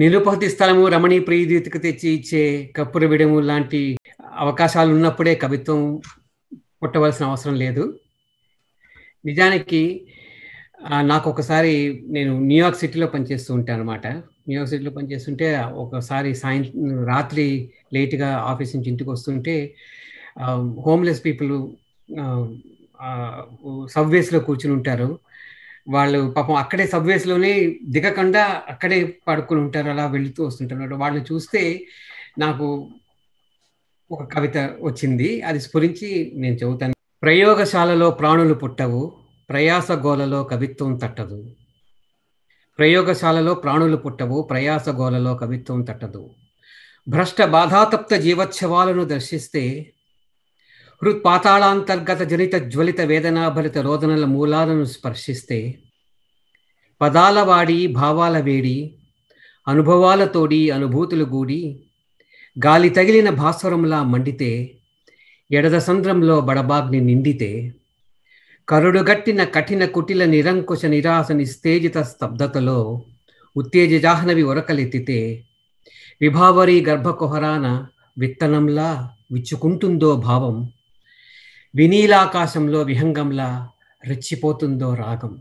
నిరుపతి స్థలము రమణీ ప్రీతికి తెచ్చి ఇచ్చే కప్పులు విడము లాంటి అవకాశాలు ఉన్నప్పుడే కవిత్వం పుట్టవలసిన అవసరం లేదు నిజానికి నాకు ఒకసారి నేను న్యూయార్క్ సిటీలో పనిచేస్తూ ఉంటాను అనమాట న్యూయార్క్ సిటీలో పనిచేస్తుంటే ఒకసారి సాయం రాత్రి లేట్గా ఆఫీస్ నుంచి ఇంటికి వస్తుంటే హోమ్లెస్ పీపుల్ సబ్వేస్లో కూర్చుని ఉంటారు వాళ్ళు పాపం అక్కడే సబ్వేస్లోనే దిగకుండా అక్కడే పడుకుని ఉంటారు అలా వెళుతూ వస్తుంటారు వాళ్ళు చూస్తే నాకు ఒక కవిత వచ్చింది అది స్ఫురించి నేను చెబుతాను ప్రయోగశాలలో ప్రాణులు పుట్టవు ప్రయాస గోలలో కవిత్వం తట్టదు ప్రయోగశాలలో ప్రాణులు పుట్టవు ప్రయాస గోలలో కవిత్వం తట్టదు భ్రష్ట బాధాతప్త జీవోత్సవాలను దర్శిస్తే పాతాళాంతర్గత జనిత జ్వలిత వేదనాభరిత రోదనల మూలాలను స్పర్శిస్తే పదాల వాడి భావాల వేడి అనుభవాలతోడి అనుభూతులు గూడి గాలి తగిలిన భాస్వరంలా మండితే ఎడద సంద్రంలో బడబాగ్ని నిండితే కరుడుగట్టిన కఠిన కుటిల నిరంకుశ నిరాశ నిస్తేజిత స్తబ్దతలో ఉత్తేజజాహ్నవి ఒరకలెత్తితే విభావరి గర్భకుహరాన విత్తనంలా విచ్చుకుంటుందో భావం వినీలాకాశంలో విహంగంలా రెచ్చిపోతుందో రాగం